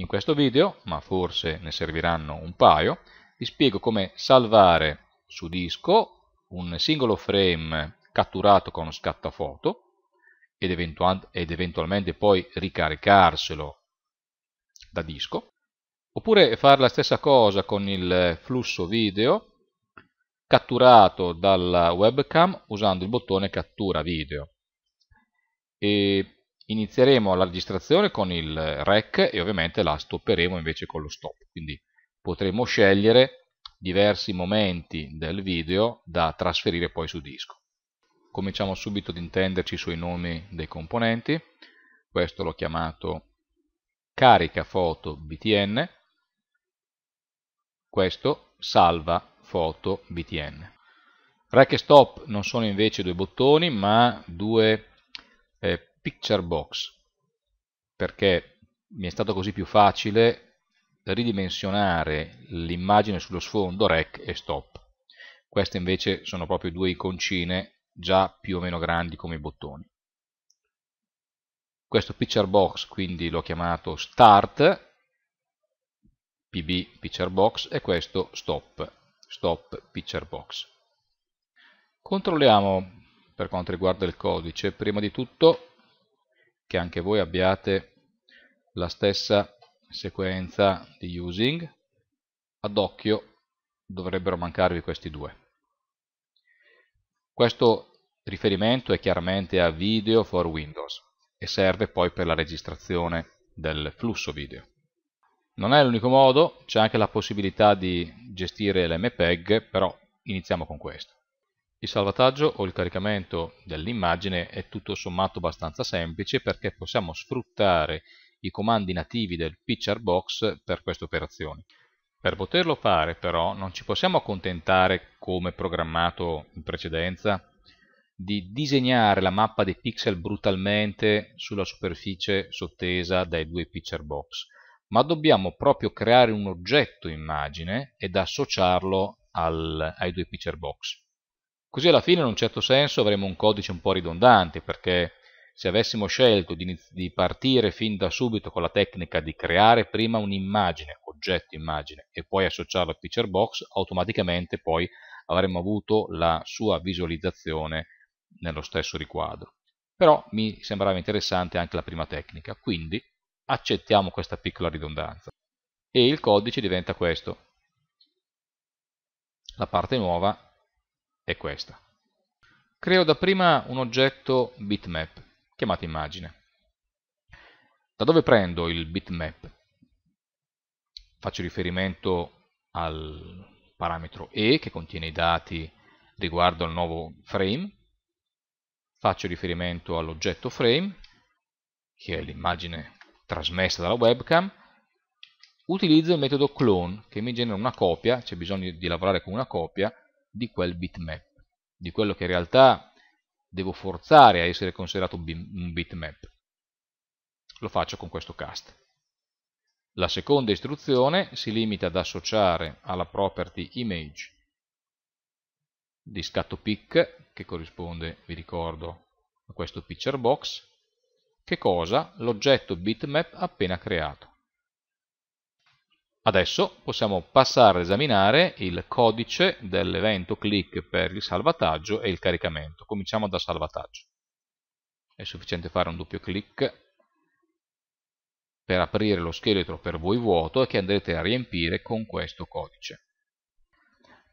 In questo video, ma forse ne serviranno un paio, vi spiego come salvare su disco un singolo frame catturato con scattafoto ed, eventual ed eventualmente poi ricaricarselo da disco, oppure fare la stessa cosa con il flusso video catturato dalla webcam usando il bottone cattura video. E Inizieremo la registrazione con il rec e ovviamente la stopperemo invece con lo stop, quindi potremo scegliere diversi momenti del video da trasferire poi su disco. Cominciamo subito ad intenderci sui nomi dei componenti, questo l'ho chiamato carica foto btn, questo salva foto btn. Rec e stop non sono invece due bottoni ma due eh, picture box perché mi è stato così più facile ridimensionare l'immagine sullo sfondo rec e stop queste invece sono proprio due iconcine già più o meno grandi come i bottoni questo picture box quindi l'ho chiamato start pb picture box e questo stop stop picture box controlliamo per quanto riguarda il codice prima di tutto che anche voi abbiate la stessa sequenza di using, ad occhio dovrebbero mancarvi questi due. Questo riferimento è chiaramente a video for Windows e serve poi per la registrazione del flusso video. Non è l'unico modo, c'è anche la possibilità di gestire l'MPEG, però iniziamo con questo. Il salvataggio o il caricamento dell'immagine è tutto sommato abbastanza semplice perché possiamo sfruttare i comandi nativi del picture box per queste operazioni. Per poterlo fare però non ci possiamo accontentare, come programmato in precedenza, di disegnare la mappa dei pixel brutalmente sulla superficie sottesa dai due picture box, ma dobbiamo proprio creare un oggetto immagine ed associarlo al, ai due picture box. Così alla fine in un certo senso avremo un codice un po' ridondante perché se avessimo scelto di, di partire fin da subito con la tecnica di creare prima un'immagine, oggetto immagine, e poi associarlo al picture box, automaticamente poi avremmo avuto la sua visualizzazione nello stesso riquadro. Però mi sembrava interessante anche la prima tecnica, quindi accettiamo questa piccola ridondanza. E il codice diventa questo. La parte nuova è questa. Creo dapprima un oggetto bitmap, chiamato immagine. Da dove prendo il bitmap? Faccio riferimento al parametro E che contiene i dati riguardo al nuovo frame, faccio riferimento all'oggetto frame, che è l'immagine trasmessa dalla webcam, utilizzo il metodo clone che mi genera una copia, c'è bisogno di lavorare con una copia, di quel bitmap, di quello che in realtà devo forzare a essere considerato un bitmap. Lo faccio con questo cast. La seconda istruzione si limita ad associare alla property image di scatto pic, che corrisponde, vi ricordo, a questo picture box, che cosa? L'oggetto bitmap appena creato. Adesso possiamo passare ad esaminare il codice dell'evento click per il salvataggio e il caricamento. Cominciamo da salvataggio. È sufficiente fare un doppio clic per aprire lo scheletro per voi vuoto e che andrete a riempire con questo codice.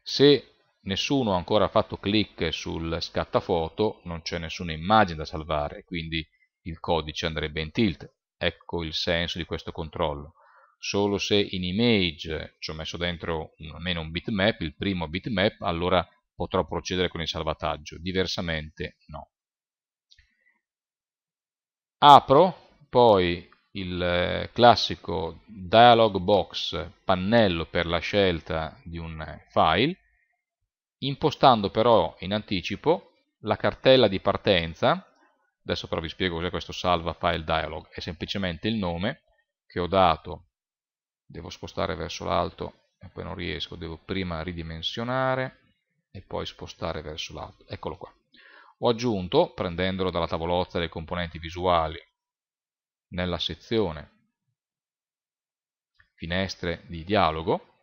Se nessuno ha ancora fatto clic sul scattafoto, non c'è nessuna immagine da salvare, quindi il codice andrebbe in tilt. Ecco il senso di questo controllo solo se in image ci ho messo dentro almeno un bitmap, il primo bitmap, allora potrò procedere con il salvataggio, diversamente no. Apro poi il eh, classico dialog box pannello per la scelta di un eh, file, impostando però in anticipo la cartella di partenza, adesso però vi spiego cos'è questo salva file dialog, è semplicemente il nome che ho dato devo spostare verso l'alto e poi non riesco, devo prima ridimensionare e poi spostare verso l'alto, eccolo qua. Ho aggiunto, prendendolo dalla tavolozza dei componenti visuali, nella sezione finestre di dialogo,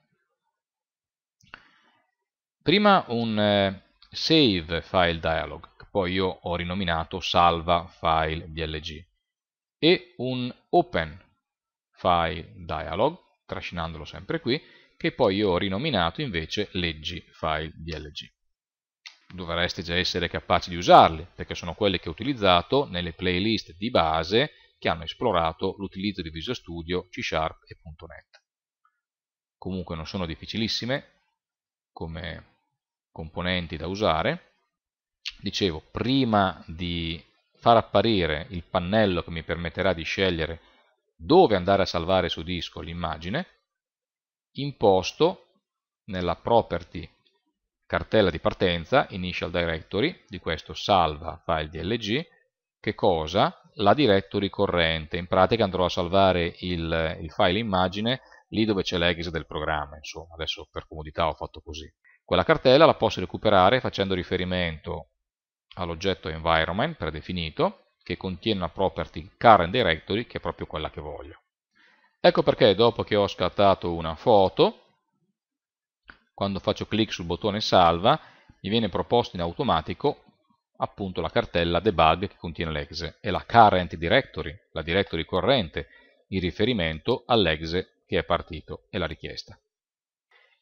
prima un eh, save file dialog, che poi io ho rinominato salva file dlg, e un open file dialog, trascinandolo sempre qui, che poi io ho rinominato invece leggi file dlg. Dovreste già essere capaci di usarli, perché sono quelli che ho utilizzato nelle playlist di base che hanno esplorato l'utilizzo di Visual Studio, C Sharp e .NET. Comunque non sono difficilissime come componenti da usare. Dicevo, prima di far apparire il pannello che mi permetterà di scegliere dove andare a salvare su disco l'immagine, imposto nella property cartella di partenza, initial directory, di questo salva file dlg, che cosa? La directory corrente, in pratica andrò a salvare il, il file immagine lì dove c'è l'exit del programma, insomma, adesso per comodità ho fatto così. Quella cartella la posso recuperare facendo riferimento all'oggetto environment predefinito, che contiene una property current directory, che è proprio quella che voglio. Ecco perché dopo che ho scattato una foto, quando faccio clic sul bottone salva, mi viene proposta in automatico appunto la cartella debug che contiene l'exe e la current directory, la directory corrente, in riferimento all'exe che è partito e la richiesta.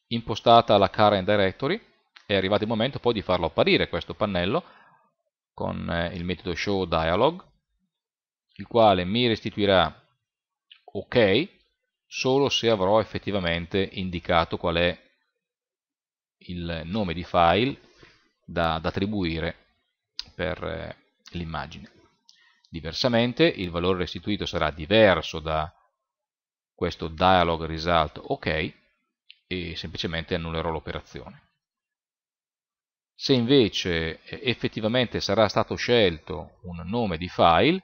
Impostata la current directory, è arrivato il momento poi di farlo apparire questo pannello con eh, il metodo showDialog, il quale mi restituirà ok solo se avrò effettivamente indicato qual è il nome di file da, da attribuire per eh, l'immagine diversamente il valore restituito sarà diverso da questo dialog result ok e semplicemente annullerò l'operazione se invece eh, effettivamente sarà stato scelto un nome di file,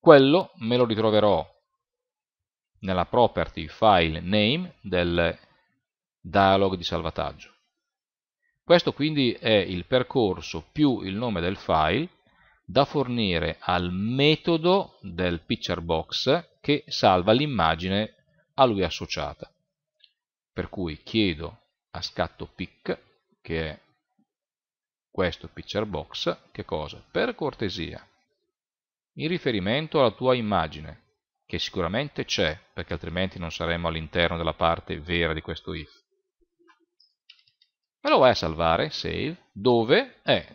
quello me lo ritroverò nella property file name del dialog di salvataggio. Questo quindi è il percorso più il nome del file da fornire al metodo del picture box che salva l'immagine a lui associata. Per cui chiedo a scatto pic, che è questo picture box, che cosa? Per cortesia, in riferimento alla tua immagine, che sicuramente c'è, perché altrimenti non saremmo all'interno della parte vera di questo if. Me lo vai a salvare, save, dove è eh,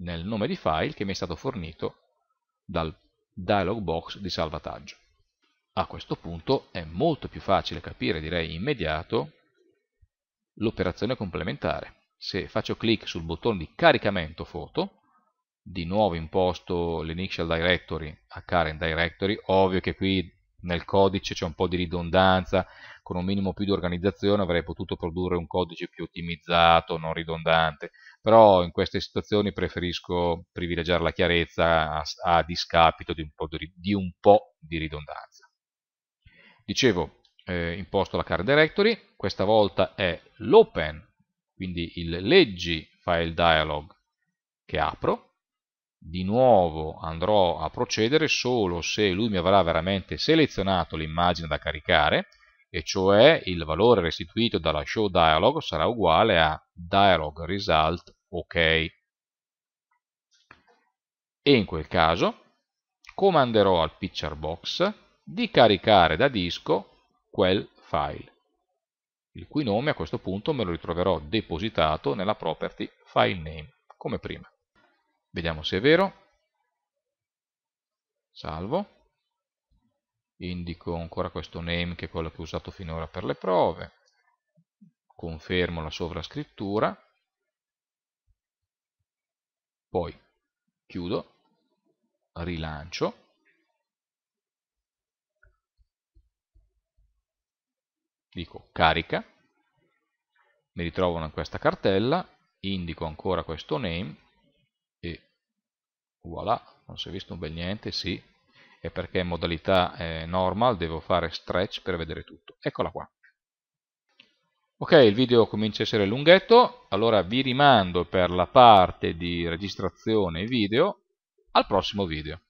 nel nome di file che mi è stato fornito dal dialog box di salvataggio. A questo punto è molto più facile capire, direi immediato, l'operazione complementare se faccio clic sul bottone di caricamento foto, di nuovo imposto l'initial directory a current directory, ovvio che qui nel codice c'è un po' di ridondanza, con un minimo più di organizzazione avrei potuto produrre un codice più ottimizzato, non ridondante, però in queste situazioni preferisco privilegiare la chiarezza a, a discapito di un, di, di un, po di, ridondanza. Dicevo, eh, imposto la current directory, questa volta è l'open quindi il leggi file dialog che apro, di nuovo andrò a procedere solo se lui mi avrà veramente selezionato l'immagine da caricare, e cioè il valore restituito dalla show dialog sarà uguale a dialog result ok. E in quel caso comanderò al picture box di caricare da disco quel file il cui nome a questo punto me lo ritroverò depositato nella property file name, come prima. Vediamo se è vero. Salvo. Indico ancora questo name che è quello che ho usato finora per le prove. Confermo la sovrascrittura. Poi chiudo, rilancio dico carica, mi ritrovo in questa cartella, indico ancora questo name e voilà, non si è visto un bel niente, sì, è perché in modalità eh, normal devo fare stretch per vedere tutto. Eccola qua. Ok, il video comincia a essere lunghetto, allora vi rimando per la parte di registrazione video al prossimo video.